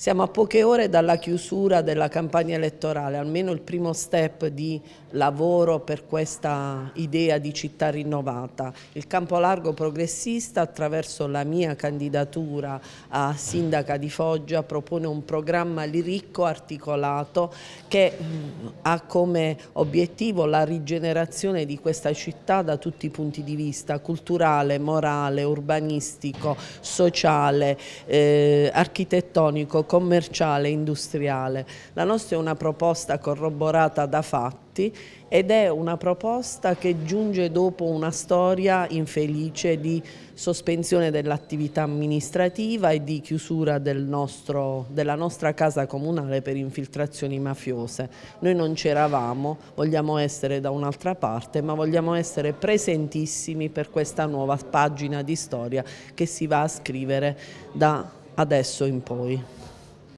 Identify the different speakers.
Speaker 1: Siamo a poche ore dalla chiusura della campagna elettorale, almeno il primo step di lavoro per questa idea di città rinnovata. Il campo largo progressista attraverso la mia candidatura a sindaca di Foggia propone un programma ricco articolato che mm, ha come obiettivo la rigenerazione di questa città da tutti i punti di vista, culturale, morale, urbanistico, sociale, eh, architettonico, commerciale, industriale. La nostra è una proposta corroborata da fatti ed è una proposta che giunge dopo una storia infelice di sospensione dell'attività amministrativa e di chiusura del nostro, della nostra casa comunale per infiltrazioni mafiose. Noi non c'eravamo, vogliamo essere da un'altra parte, ma vogliamo essere presentissimi per questa nuova pagina di storia che si va a scrivere da adesso in
Speaker 2: poi.